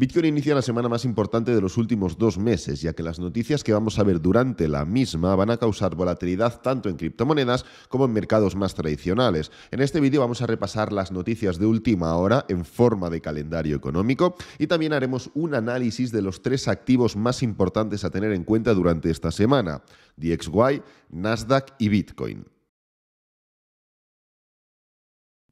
Bitcoin inicia la semana más importante de los últimos dos meses, ya que las noticias que vamos a ver durante la misma van a causar volatilidad tanto en criptomonedas como en mercados más tradicionales. En este vídeo vamos a repasar las noticias de última hora en forma de calendario económico y también haremos un análisis de los tres activos más importantes a tener en cuenta durante esta semana, DXY, Nasdaq y Bitcoin.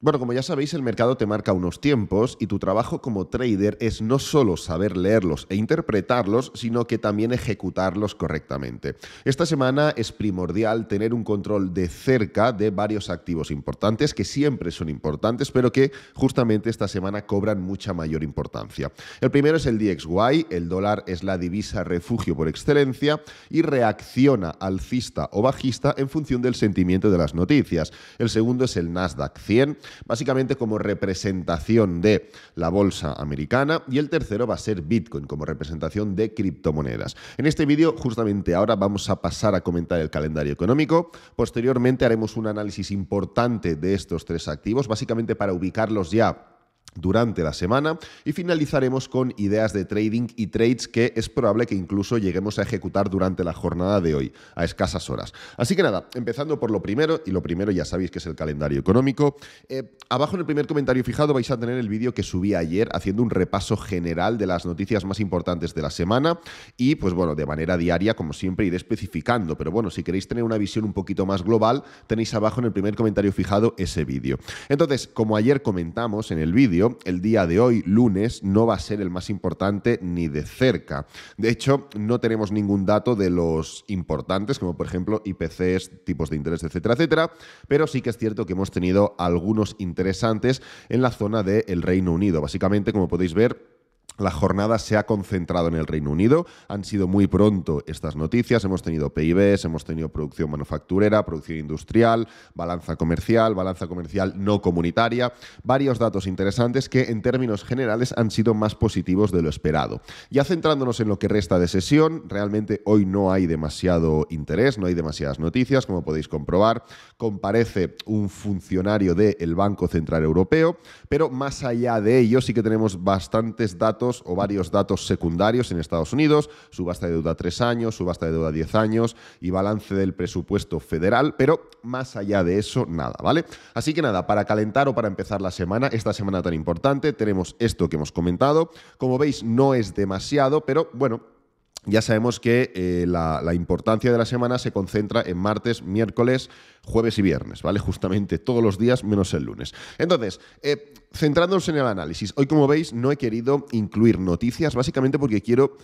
Bueno, como ya sabéis, el mercado te marca unos tiempos y tu trabajo como trader es no solo saber leerlos e interpretarlos, sino que también ejecutarlos correctamente. Esta semana es primordial tener un control de cerca de varios activos importantes, que siempre son importantes, pero que justamente esta semana cobran mucha mayor importancia. El primero es el DXY, el dólar es la divisa refugio por excelencia y reacciona alcista o bajista en función del sentimiento de las noticias. El segundo es el Nasdaq 100 básicamente como representación de la bolsa americana, y el tercero va a ser Bitcoin como representación de criptomonedas. En este vídeo, justamente ahora, vamos a pasar a comentar el calendario económico. Posteriormente haremos un análisis importante de estos tres activos, básicamente para ubicarlos ya durante la semana y finalizaremos con ideas de trading y trades que es probable que incluso lleguemos a ejecutar durante la jornada de hoy, a escasas horas. Así que nada, empezando por lo primero, y lo primero ya sabéis que es el calendario económico. Eh, abajo en el primer comentario fijado vais a tener el vídeo que subí ayer haciendo un repaso general de las noticias más importantes de la semana y pues bueno, de manera diaria como siempre iré especificando, pero bueno, si queréis tener una visión un poquito más global, tenéis abajo en el primer comentario fijado ese vídeo. Entonces, como ayer comentamos en el vídeo, el día de hoy, lunes, no va a ser el más importante ni de cerca. De hecho, no tenemos ningún dato de los importantes, como por ejemplo IPCs, tipos de interés, etcétera, etcétera, pero sí que es cierto que hemos tenido algunos interesantes en la zona del Reino Unido. Básicamente, como podéis ver, la jornada se ha concentrado en el Reino Unido. Han sido muy pronto estas noticias. Hemos tenido PIBs, hemos tenido producción manufacturera, producción industrial, balanza comercial, balanza comercial no comunitaria. Varios datos interesantes que en términos generales han sido más positivos de lo esperado. Ya centrándonos en lo que resta de sesión, realmente hoy no hay demasiado interés, no hay demasiadas noticias, como podéis comprobar. Comparece un funcionario del Banco Central Europeo, pero más allá de ello sí que tenemos bastantes datos o varios datos secundarios en Estados Unidos, subasta de deuda tres años, subasta de deuda 10 años y balance del presupuesto federal, pero más allá de eso, nada, ¿vale? Así que nada, para calentar o para empezar la semana, esta semana tan importante, tenemos esto que hemos comentado. Como veis, no es demasiado, pero bueno, ya sabemos que eh, la, importancia de la semana se concentra en martes, miércoles, jueves y viernes, ¿vale? Justamente todos los días menos el lunes. Entonces, eh, centrándonos en el análisis, hoy como veis no he querido incluir noticias, básicamente porque quiero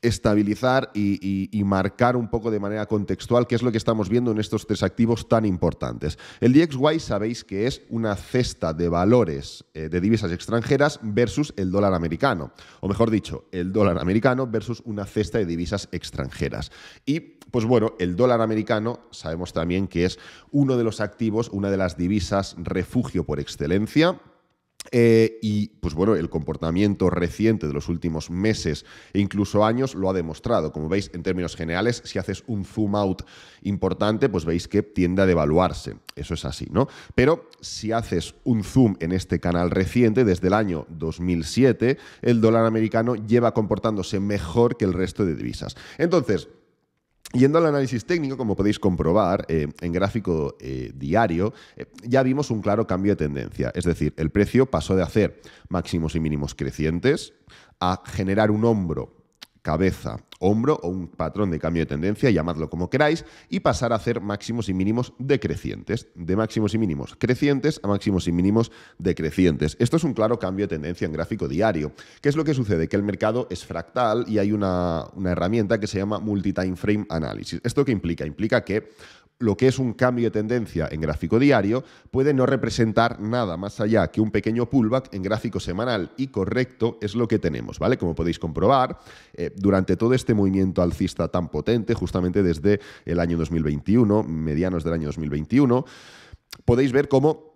estabilizar y, marcar un poco de manera contextual qué es lo que estamos viendo en estos tres activos tan importantes. El DXY sabéis que es una cesta de valores eh, de divisas extranjeras versus el dólar americano, o mejor dicho, el dólar americano versus una cesta de divisas extranjeras. Y pues bueno, el dólar americano sabemos también que es uno de los activos, una de las divisas refugio por excelencia eh, y pues bueno, el comportamiento reciente de los últimos meses e incluso años lo ha demostrado. Como veis, en términos generales, si haces un zoom out importante, pues veis que tiende a devaluarse. Eso es así, ¿no? Pero si haces un zoom en este canal reciente, desde el año 2007, el dólar americano lleva comportándose mejor que el resto de divisas. Entonces, Yendo al análisis técnico, como podéis comprobar, eh, en gráfico eh, diario eh, ya vimos un claro cambio de tendencia. Es decir, el precio pasó de hacer máximos y mínimos crecientes a generar un hombro cabeza, hombro o un patrón de cambio de tendencia, llamadlo como queráis, y pasar a hacer máximos y mínimos decrecientes, de máximos y mínimos crecientes a máximos y mínimos decrecientes. Esto es un claro cambio de tendencia en gráfico diario. ¿Qué es lo que sucede? Que el mercado es fractal y hay una, una herramienta que se llama Multi-Time Frame Analysis. ¿Esto qué implica? Implica que lo que es un cambio de tendencia en gráfico diario puede no representar nada más allá que un pequeño pullback en gráfico semanal y correcto es lo que tenemos, ¿vale? Como podéis comprobar, eh, durante todo este movimiento alcista tan potente, justamente desde el año 2021, medianos del año 2021, podéis ver cómo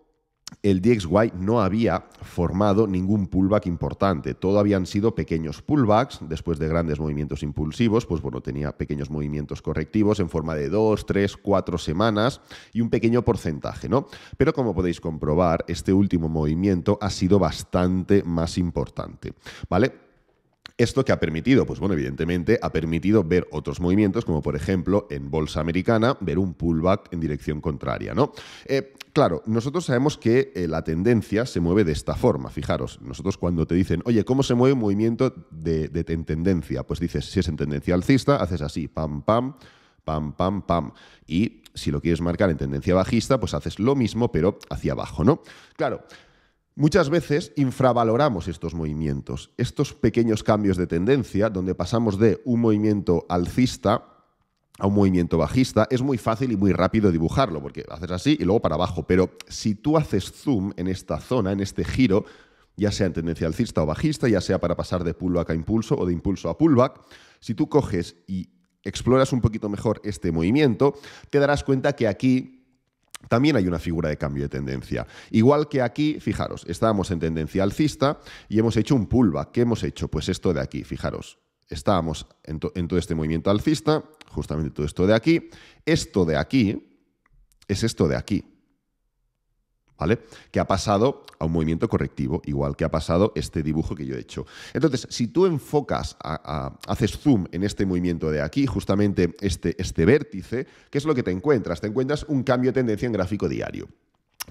el DXY no había formado ningún pullback importante. Todo habían sido pequeños pullbacks después de grandes movimientos impulsivos, pues bueno, tenía pequeños movimientos correctivos en forma de 2, 3, 4 semanas y un pequeño porcentaje, ¿no? Pero como podéis comprobar, este último movimiento ha sido bastante más importante, ¿vale? ¿Esto que ha permitido? Pues bueno, evidentemente ha permitido ver otros movimientos, como por ejemplo en bolsa americana, ver un pullback en dirección contraria, ¿no? Eh, claro, nosotros sabemos que eh, la tendencia se mueve de esta forma. Fijaros, nosotros cuando te dicen, oye, ¿cómo se mueve un movimiento de, tendencia? Pues dices, si es en tendencia alcista, haces así, pam, pam, pam, pam, pam. Y si lo quieres marcar en tendencia bajista, pues haces lo mismo, pero hacia abajo, ¿no? Claro, Muchas veces infravaloramos estos movimientos, estos pequeños cambios de tendencia, donde pasamos de un movimiento alcista a un movimiento bajista, es muy fácil y muy rápido dibujarlo, porque haces así y luego para abajo, pero si tú haces zoom en esta zona, en este giro, ya sea en tendencia alcista o bajista, ya sea para pasar de pullback a impulso o de impulso a pullback, si tú coges y exploras un poquito mejor este movimiento, te darás cuenta que aquí también hay una figura de cambio de tendencia. Igual que aquí, fijaros, estábamos en tendencia alcista y hemos hecho un pullback. ¿Qué hemos hecho? Pues esto de aquí, fijaros. Estábamos en, en todo este movimiento alcista, justamente todo esto de aquí. Esto de aquí es esto de aquí. Que ha pasado a un movimiento correctivo, igual que ha pasado este dibujo que yo he hecho. Entonces, si tú enfocas, haces zoom en este movimiento de aquí, justamente este, este vértice, ¿qué es lo que te encuentras? Te encuentras un cambio de tendencia en gráfico diario.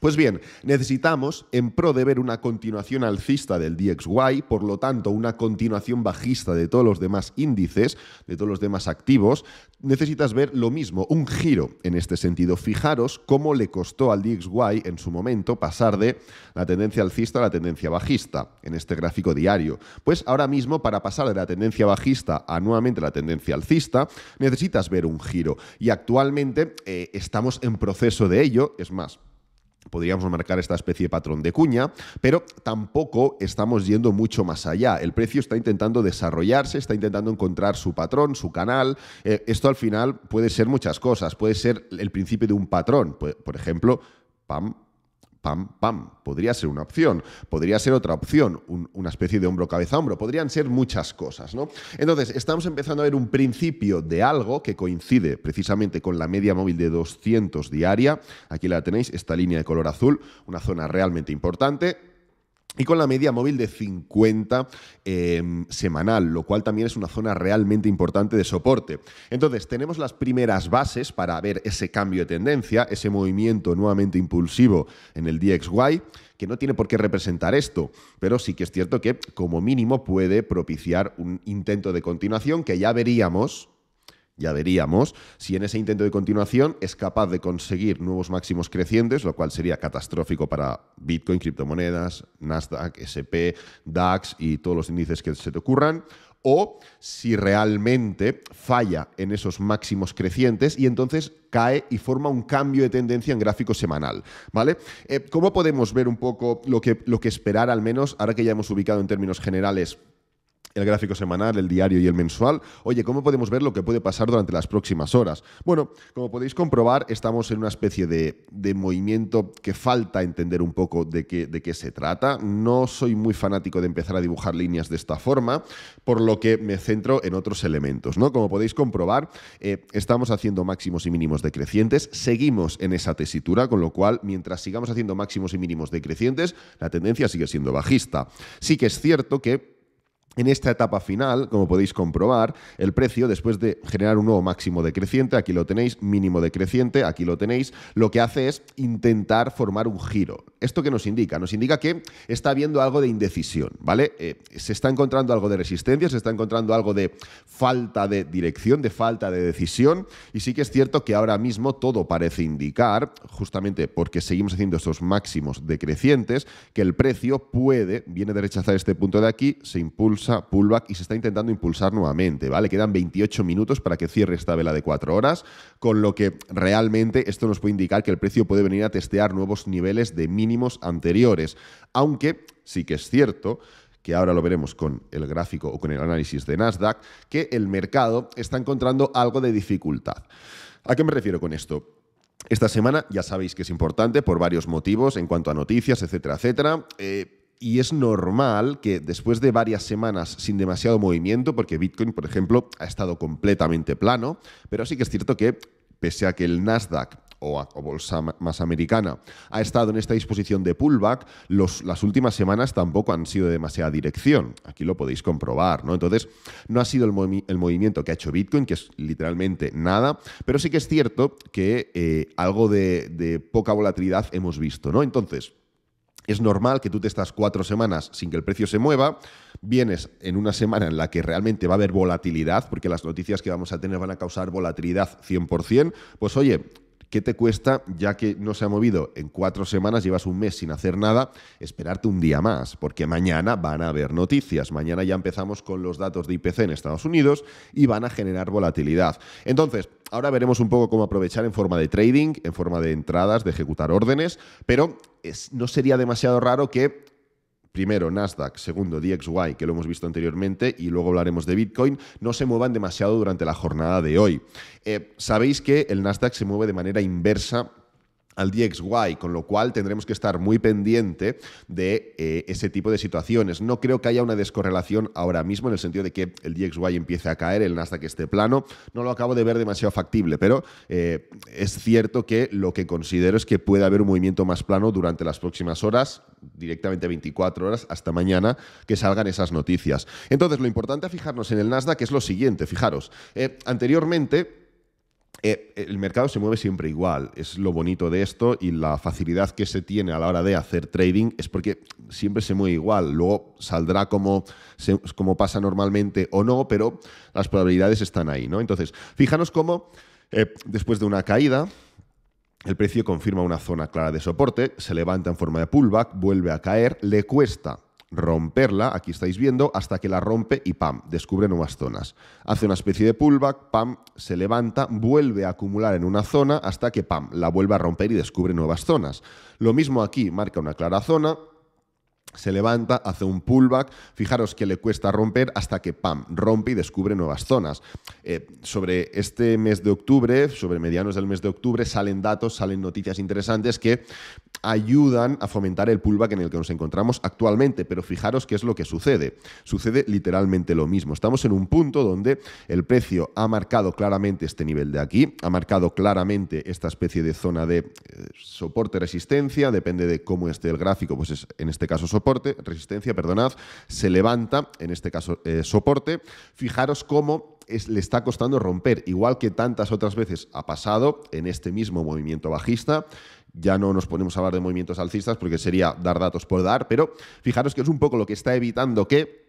Pues bien, necesitamos, en pro de ver una continuación alcista del DXY, por lo tanto, una continuación bajista de todos los demás índices, de todos los demás activos, necesitas ver lo mismo, un giro en este sentido. Fijaros cómo le costó al DXY en su momento pasar de la tendencia alcista a la tendencia bajista en este gráfico diario. Pues ahora mismo, para pasar de la tendencia bajista a nuevamente la tendencia alcista, necesitas ver un giro. Y actualmente eh, estamos en proceso de ello, es más, podríamos marcar esta especie de patrón de cuña, pero tampoco estamos yendo mucho más allá. El precio está intentando desarrollarse, está intentando encontrar su patrón, su canal. Eh, esto al final puede ser muchas cosas, puede ser el principio de un patrón, por ejemplo, PAM pam, pam. Podría ser una opción, podría ser otra opción, una especie de hombro cabeza hombro, podrían ser muchas cosas, ¿no? Entonces, estamos empezando a ver un principio de algo que coincide precisamente con la media móvil de 200 diaria. Aquí la tenéis, esta línea de color azul, una zona realmente importante y con la media móvil de 50 em, semanal, lo cual también es una zona realmente importante de soporte. Entonces, tenemos las primeras bases para ver ese cambio de tendencia, ese movimiento nuevamente impulsivo en el DXY, que no tiene por qué representar esto, pero sí que es cierto que como mínimo puede propiciar un intento de continuación que ya veríamos ya veríamos si en ese intento de continuación es capaz de conseguir nuevos máximos crecientes, lo cual sería catastrófico para Bitcoin, criptomonedas, Nasdaq, SP, DAX y todos los índices que se te ocurran, o si realmente falla en esos máximos crecientes y entonces cae y forma un cambio de tendencia en gráfico semanal. ¿Vale? Eh, ¿Cómo podemos ver un poco lo que, lo que esperar, al menos, ahora que ya hemos ubicado en términos generales el gráfico semanal, el diario y el mensual. Oye, ¿cómo podemos ver lo que puede pasar durante las próximas horas? Bueno, como podéis comprobar, estamos en una especie de, movimiento que falta entender un poco de qué, se trata. No soy muy fanático de empezar a dibujar líneas de esta forma, por lo que me centro en otros elementos. ¿no? Como podéis comprobar, eh, estamos haciendo máximos y mínimos decrecientes, seguimos en esa tesitura, con lo cual, mientras sigamos haciendo máximos y mínimos decrecientes, la tendencia sigue siendo bajista. Sí que es cierto que en esta etapa final, como podéis comprobar, el precio, después de generar un nuevo máximo decreciente, aquí lo tenéis, mínimo decreciente, aquí lo tenéis, lo que hace es intentar formar un giro. ¿Esto qué nos indica? Nos indica que está habiendo algo de indecisión, ¿vale? Eh, se está encontrando algo de resistencia, se está encontrando algo de falta de dirección, de falta de decisión, y sí que es cierto que ahora mismo todo parece indicar, justamente porque seguimos haciendo esos máximos decrecientes, que el precio puede, viene de rechazar este punto de aquí, se impulsa pullback y se está intentando impulsar nuevamente, ¿vale? Quedan 28 minutos para que cierre esta vela de 4 horas, con lo que realmente esto nos puede indicar que el precio puede venir a testear nuevos niveles de mínimos anteriores, aunque sí que es cierto que ahora lo veremos con el gráfico o con el análisis de Nasdaq, que el mercado está encontrando algo de dificultad. ¿A qué me refiero con esto? Esta semana ya sabéis que es importante por varios motivos en cuanto a noticias, etcétera, etcétera. Eh, y es normal que después de varias semanas sin demasiado movimiento, porque Bitcoin, por ejemplo, ha estado completamente plano, pero sí que es cierto que pese a que el Nasdaq o, bolsa más americana ha estado en esta disposición de pullback, las últimas semanas tampoco han sido de demasiada dirección. Aquí lo podéis comprobar, ¿no? Entonces, no ha sido el, movimiento que ha hecho Bitcoin, que es literalmente nada, pero sí que es cierto que eh, algo de, de poca volatilidad hemos visto, ¿no? Entonces, es normal que tú te estás cuatro semanas sin que el precio se mueva, vienes en una semana en la que realmente va a haber volatilidad, porque las noticias que vamos a tener van a causar volatilidad 100%, pues oye, ¿Qué te cuesta, ya que no se ha movido en cuatro semanas, llevas un mes sin hacer nada, esperarte un día más? Porque mañana van a haber noticias. Mañana ya empezamos con los datos de IPC en Estados Unidos y van a generar volatilidad. Entonces, ahora veremos un poco cómo aprovechar en forma de trading, en forma de entradas, de ejecutar órdenes, pero es, no sería demasiado raro que primero Nasdaq, segundo DXY, que lo hemos visto anteriormente, y luego hablaremos de Bitcoin, no se muevan demasiado durante la jornada de hoy. Eh, sabéis que el Nasdaq se mueve de manera inversa al DXY, con lo cual tendremos que estar muy pendiente de eh, ese tipo de situaciones. No creo que haya una descorrelación ahora mismo en el sentido de que el DXY empiece a caer, el Nasdaq esté plano. No lo acabo de ver demasiado factible, pero eh, es cierto que lo que considero es que puede haber un movimiento más plano durante las próximas horas, directamente 24 horas hasta mañana, que salgan esas noticias. Entonces, lo importante a fijarnos en el Nasdaq es lo siguiente, fijaros, eh, anteriormente eh, eh, el mercado se mueve siempre igual. Es lo bonito de esto y la facilidad que se tiene a la hora de hacer trading es porque siempre se mueve igual. Luego saldrá como, pasa normalmente o no, pero las probabilidades están ahí. ¿no? Entonces, fijaros cómo eh, después de una caída, el precio confirma una zona clara de soporte, se levanta en forma de pullback, vuelve a caer, le cuesta romperla, aquí estáis viendo, hasta que la rompe y ¡pam! descubre nuevas zonas. Hace una especie de pullback, ¡pam! se levanta, vuelve a acumular en una zona hasta que ¡pam! la vuelve a romper y descubre nuevas zonas. Lo mismo aquí, marca una clara zona, se levanta, hace un pullback, fijaros que le cuesta romper hasta que ¡pam! rompe y descubre nuevas zonas. Eh, sobre este mes de octubre, sobre medianos del mes de octubre, salen datos, salen noticias interesantes que ayudan a fomentar el pullback en el que nos encontramos actualmente, pero fijaros qué es lo que sucede. Sucede literalmente lo mismo. Estamos en un punto donde el precio ha marcado claramente este nivel de aquí, ha marcado claramente esta especie de zona de eh, soporte resistencia, depende de cómo esté el gráfico, pues es en este caso soporte, resistencia, perdonad, se levanta, en este caso eh, soporte. Fijaros cómo le está costando romper, igual que tantas otras veces ha pasado en este mismo movimiento bajista ya no nos ponemos a hablar de movimientos alcistas porque sería dar datos por dar, pero fijaros que es un poco lo que está evitando que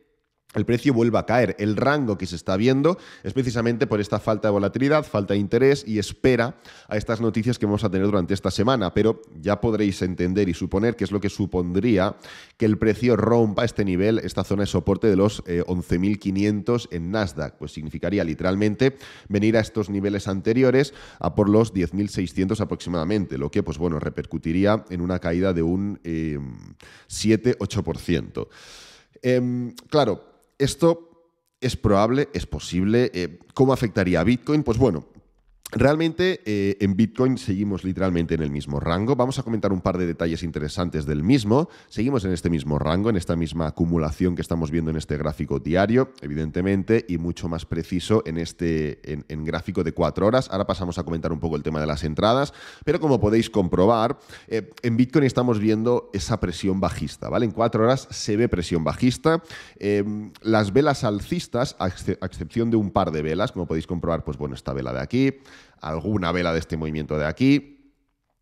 el precio vuelva a caer. El rango que se está viendo es precisamente por esta falta de volatilidad, falta de interés y espera a estas noticias que vamos a tener durante esta semana. Pero ya podréis entender y suponer qué es lo que supondría que el precio rompa este nivel, esta zona de soporte de los 11.500 eh, en Nasdaq. Pues significaría literalmente venir a estos niveles anteriores a por los 10.600 aproximadamente, lo que pues bueno repercutiría en una caída de un 7-8%. Eh, em, claro, esto es probable, es posible. Eh, ¿Cómo afectaría a Bitcoin? Pues bueno, Realmente eh, en Bitcoin seguimos literalmente en el mismo rango. Vamos a comentar un par de detalles interesantes del mismo. Seguimos en este mismo rango, en esta misma acumulación que estamos viendo en este gráfico diario, evidentemente, y mucho más preciso en este en, gráfico de cuatro horas. Ahora pasamos a comentar un poco el tema de las entradas, pero como podéis comprobar, eh, en Bitcoin estamos viendo esa presión bajista, ¿vale? En cuatro horas se ve presión bajista. Em, las velas alcistas, a excepción de un par de velas, como podéis comprobar, pues bueno, esta vela de aquí alguna vela de este movimiento de aquí.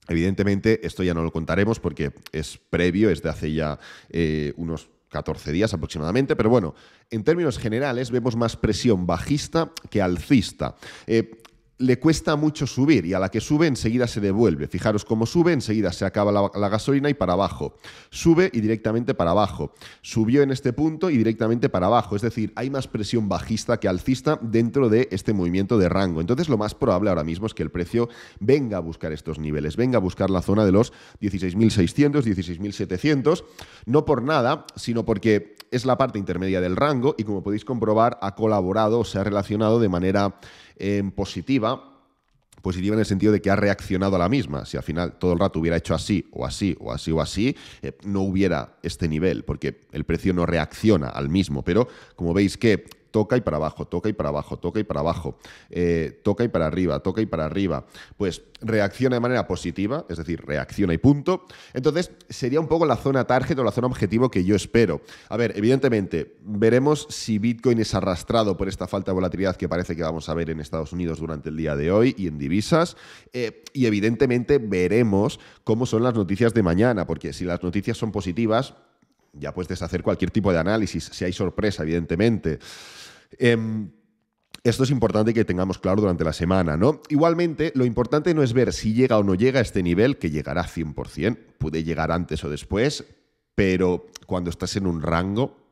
Evidentemente, esto ya no lo contaremos porque es previo, es de hace ya eh, unos 14 días aproximadamente, pero bueno, en términos generales vemos más presión bajista que alcista. Eh, le cuesta mucho subir y a la que sube enseguida se devuelve. Fijaros cómo sube, enseguida se acaba la, gasolina y para abajo. Sube y directamente para abajo. Subió en este punto y directamente para abajo. Es decir, hay más presión bajista que alcista dentro de este movimiento de rango. Entonces lo más probable ahora mismo es que el precio venga a buscar estos niveles, venga a buscar la zona de los 16.600, 16.700. No por nada, sino porque es la parte intermedia del rango y como podéis comprobar ha colaborado, se ha relacionado de manera en positiva, positiva en el sentido de que ha reaccionado a la misma. Si al final todo el rato hubiera hecho así o así o así o así, eh, no hubiera este nivel, porque el precio no reacciona al mismo. Pero como veis que toca y para abajo, toca y para abajo, toca y para abajo, eh, toca y para arriba, toca y para arriba, pues reacciona de manera positiva, es decir, reacciona y punto. Entonces, sería un poco la zona target o la zona objetivo que yo espero. A ver, evidentemente, veremos si Bitcoin es arrastrado por esta falta de volatilidad que parece que vamos a ver en Estados Unidos durante el día de hoy y en divisas. Eh, y evidentemente veremos cómo son las noticias de mañana, porque si las noticias son positivas, ya puedes hacer cualquier tipo de análisis, si hay sorpresa, evidentemente. Em, esto es importante que tengamos claro durante la semana, ¿no? Igualmente, lo importante no es ver si llega o no llega a este nivel, que llegará 100%, puede llegar antes o después, pero cuando estás en un rango,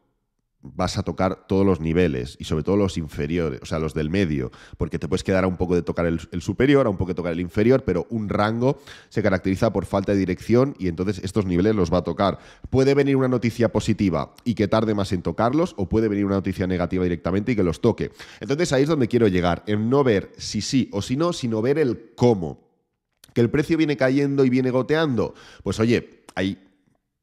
vas a tocar todos los niveles y sobre todo los inferiores, o sea, los del medio, porque te puedes quedar a un poco de tocar el, superior, a un poco de tocar el inferior, pero un rango se caracteriza por falta de dirección y entonces estos niveles los va a tocar. Puede venir una noticia positiva y que tarde más en tocarlos, o puede venir una noticia negativa directamente y que los toque. Entonces ahí es donde quiero llegar, en no ver si sí o si no, sino ver el cómo. Que el precio viene cayendo y viene goteando. Pues oye, hay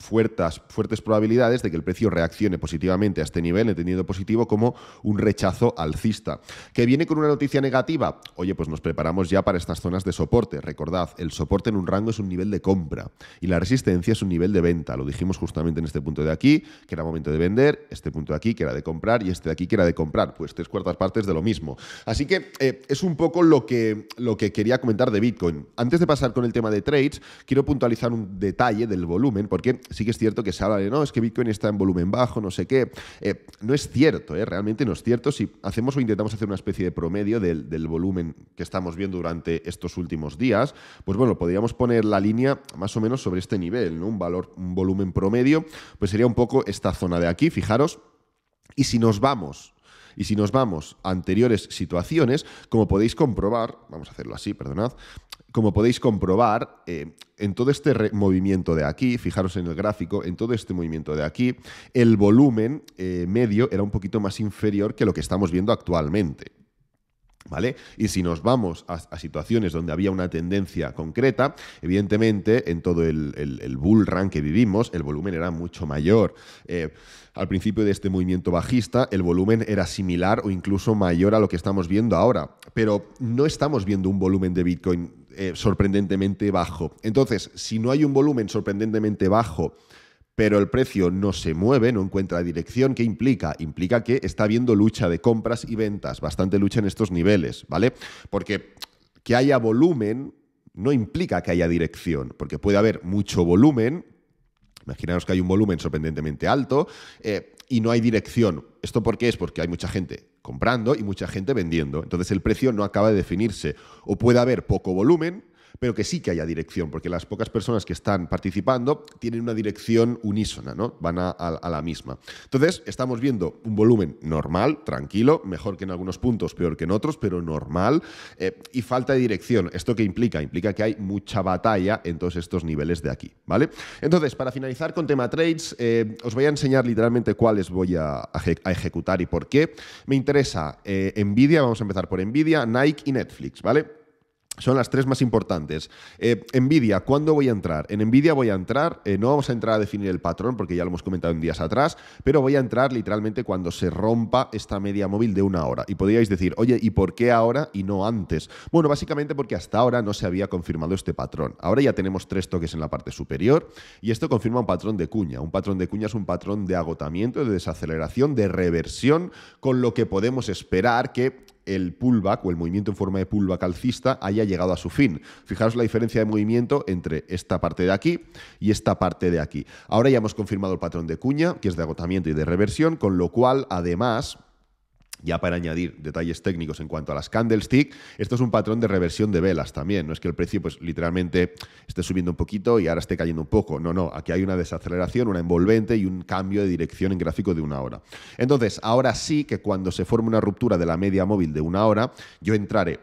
Fuertes, fuertes, probabilidades de que el precio reaccione positivamente a este nivel, entendiendo positivo como un rechazo alcista. ¿Que viene con una noticia negativa? Oye, pues nos preparamos ya para estas zonas de soporte. Recordad, el soporte en un rango es un nivel de compra y la resistencia es un nivel de venta. Lo dijimos justamente en este punto de aquí, que era momento de vender, este punto de aquí, que era de comprar, y este de aquí, que era de comprar. Pues tres cuartas partes de lo mismo. Así que eh, es un poco lo que, lo que quería comentar de Bitcoin. Antes de pasar con el tema de trades, quiero puntualizar un detalle del volumen, porque sí que es cierto que se habla de, no, es que Bitcoin está en volumen bajo, no sé qué. Eh, no es cierto, eh, realmente no es cierto. Si hacemos o intentamos hacer una especie de promedio del, del, volumen que estamos viendo durante estos últimos días, pues bueno, podríamos poner la línea más o menos sobre este nivel, ¿no? Un valor, un volumen promedio, pues sería un poco esta zona de aquí, fijaros. Y si nos vamos, y si nos vamos a anteriores situaciones, como podéis comprobar, vamos a hacerlo así, perdonad, como podéis comprobar, eh, en todo este movimiento de aquí, fijaros en el gráfico, en todo este movimiento de aquí, el volumen eh, medio era un poquito más inferior que lo que estamos viendo actualmente. ¿Vale? Y si nos vamos a, situaciones donde había una tendencia concreta, evidentemente en todo el, el, bull run que vivimos, el volumen era mucho mayor. Eh, al principio de este movimiento bajista, el volumen era similar o incluso mayor a lo que estamos viendo ahora. Pero no estamos viendo un volumen de Bitcoin eh, sorprendentemente bajo. Entonces, si no hay un volumen sorprendentemente bajo, pero el precio no se mueve, no encuentra dirección, ¿qué implica? Implica que está habiendo lucha de compras y ventas, bastante lucha en estos niveles, ¿vale? Porque que haya volumen no implica que haya dirección, porque puede haber mucho volumen, imaginaos que hay un volumen sorprendentemente alto, eh, y no hay dirección. ¿Esto por qué es? Porque hay mucha gente comprando y mucha gente vendiendo. Entonces el precio no acaba de definirse. O puede haber poco volumen pero que sí que haya dirección, porque las pocas personas que están participando tienen una dirección unísona, ¿no? Van a, la misma. Entonces, estamos viendo un volumen normal, tranquilo, mejor que en algunos puntos, peor que en otros, pero normal, eh, y falta de dirección. ¿Esto qué implica? Implica que hay mucha batalla en todos estos niveles de aquí, ¿vale? Entonces, para finalizar con tema trades, eh, os voy a enseñar literalmente cuáles voy a, ejecutar y por qué. Me interesa eh, Nvidia, vamos a empezar por Nvidia, Nike y Netflix, ¿vale? Son las tres más importantes. Eh, Nvidia, ¿cuándo voy a entrar? En Nvidia voy a entrar, eh, no vamos a entrar a definir el patrón porque ya lo hemos comentado en días atrás, pero voy a entrar literalmente cuando se rompa esta media móvil de una hora. Y podríais decir, oye, ¿y por qué ahora y no antes? Bueno, básicamente porque hasta ahora no se había confirmado este patrón. Ahora ya tenemos tres toques en la parte superior y esto confirma un patrón de cuña. Un patrón de cuña es un patrón de agotamiento, de desaceleración, de reversión, con lo que podemos esperar que el pullback o el movimiento en forma de pullback alcista haya llegado a su fin. Fijaros la diferencia de movimiento entre esta parte de aquí y esta parte de aquí. Ahora ya hemos confirmado el patrón de cuña, que es de agotamiento y de reversión, con lo cual, además, ya para añadir detalles técnicos en cuanto a las candlestick, esto es un patrón de reversión de velas también. No es que el precio, pues literalmente, esté subiendo un poquito y ahora esté cayendo un poco. No, no. Aquí hay una desaceleración, una envolvente y un cambio de dirección en gráfico de una hora. Entonces, ahora sí que cuando se forme una ruptura de la media móvil de una hora, yo entraré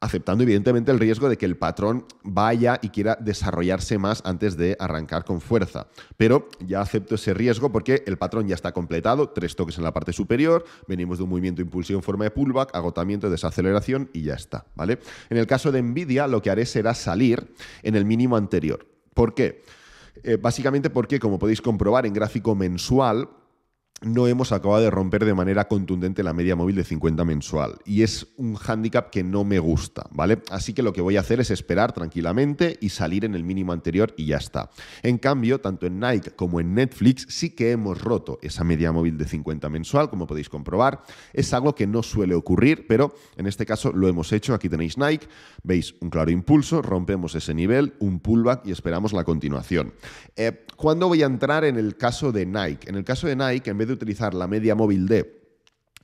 aceptando evidentemente el riesgo de que el patrón vaya y quiera desarrollarse más antes de arrancar con fuerza. Pero ya acepto ese riesgo porque el patrón ya está completado, tres toques en la parte superior, venimos de un movimiento impulsivo en forma de pullback, agotamiento, desaceleración y ya está, ¿vale? En el caso de Nvidia lo que haré será salir en el mínimo anterior. ¿Por qué? Eh, básicamente porque, como podéis comprobar en gráfico mensual, no hemos acabado de romper de manera contundente la media móvil de 50 mensual. Y es un hándicap que no me gusta, ¿vale? Así que lo que voy a hacer es esperar tranquilamente y salir en el mínimo anterior y ya está. En cambio, tanto en Nike como en Netflix sí que hemos roto esa media móvil de 50 mensual, como podéis comprobar. Es algo que no suele ocurrir, pero en este caso lo hemos hecho. Aquí tenéis Nike, veis un claro impulso, rompemos ese nivel, un pullback y esperamos la continuación. Eh, ¿Cuándo voy a entrar en el caso de Nike? En el caso de Nike, en vez de utilizar la media móvil de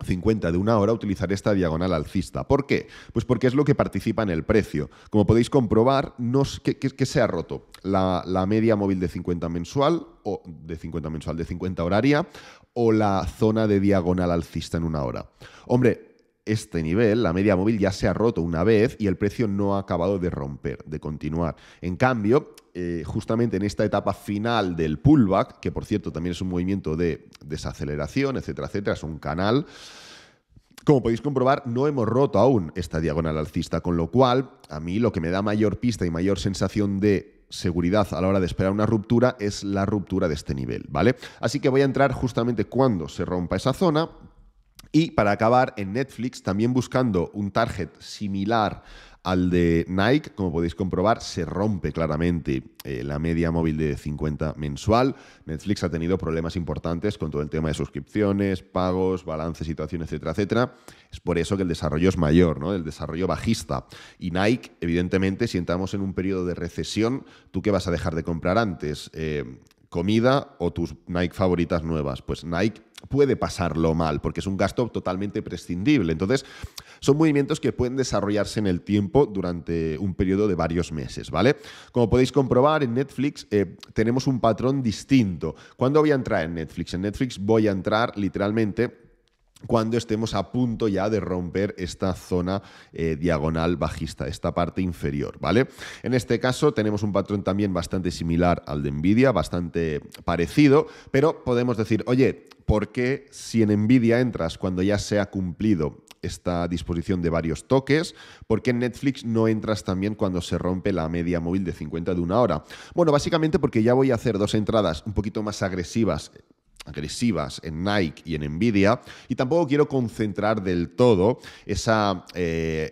50 de una hora utilizar esta diagonal alcista. ¿Por qué? Pues porque es lo que participa en el precio. Como podéis comprobar, no se ha roto la, la, media móvil de 50 mensual, o de 50 mensual, de 50 horaria, o la zona de diagonal alcista en una hora. Hombre, este nivel, la media móvil ya se ha roto una vez y el precio no ha acabado de romper, de continuar. En cambio, eh, justamente en esta etapa final del pullback, que por cierto también es un movimiento de desaceleración, etcétera, etcétera, es un canal. Como podéis comprobar, no hemos roto aún esta diagonal alcista, con lo cual a mí lo que me da mayor pista y mayor sensación de seguridad a la hora de esperar una ruptura es la ruptura de este nivel, ¿vale? Así que voy a entrar justamente cuando se rompa esa zona, y para acabar, en Netflix, también buscando un target similar al de Nike, como podéis comprobar, se rompe claramente eh, la media móvil de 50 mensual. Netflix ha tenido problemas importantes con todo el tema de suscripciones, pagos, balance, situación, etcétera, etcétera. Es por eso que el desarrollo es mayor, ¿no? El desarrollo bajista. Y Nike, evidentemente, si entramos en un periodo de recesión, ¿tú qué vas a dejar de comprar antes? Eh, comida o tus Nike favoritas nuevas. Pues Nike puede pasarlo mal porque es un gasto totalmente prescindible. Entonces, son movimientos que pueden desarrollarse en el tiempo durante un periodo de varios meses, ¿vale? Como podéis comprobar, en Netflix eh, tenemos un patrón distinto. ¿Cuándo voy a entrar en Netflix? En Netflix voy a entrar literalmente cuando estemos a punto ya de romper esta zona eh, diagonal bajista, esta parte inferior, ¿vale? En este caso tenemos un patrón también bastante similar al de Nvidia, bastante parecido, pero podemos decir, oye, ¿por qué si en Nvidia entras cuando ya se ha cumplido esta disposición de varios toques? ¿Por qué en Netflix no entras también cuando se rompe la media móvil de 50 de una hora? Bueno, básicamente porque ya voy a hacer dos entradas un poquito más agresivas agresivas en Nike y en Nvidia y tampoco quiero concentrar del todo esa... Eh,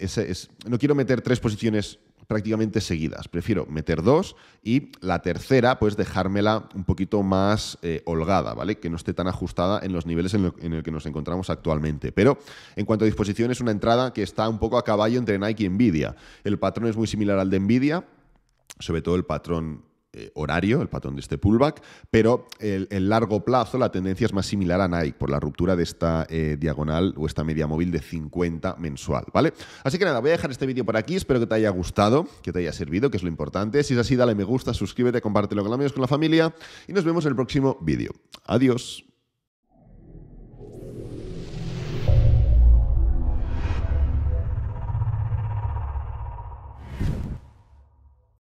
no quiero meter tres posiciones prácticamente seguidas. Prefiero meter dos y la tercera, pues dejármela un poquito más eh, holgada, ¿vale? Que no esté tan ajustada en los niveles en, los en, el que nos encontramos actualmente. Pero en cuanto a disposición, es una entrada que está un poco a caballo entre Nike y Nvidia. El patrón es muy similar al de Nvidia, sobre todo el patrón eh, horario, el patrón de este pullback, pero el, largo plazo la tendencia es más similar a Nike por la ruptura de esta eh, diagonal o esta media móvil de 50 mensual, ¿vale? Así que nada, voy a dejar este vídeo por aquí, espero que te haya gustado, que te haya servido, que es lo importante. Si es así, dale me gusta, suscríbete, compártelo con amigos, con la familia y nos vemos en el próximo vídeo. Adiós.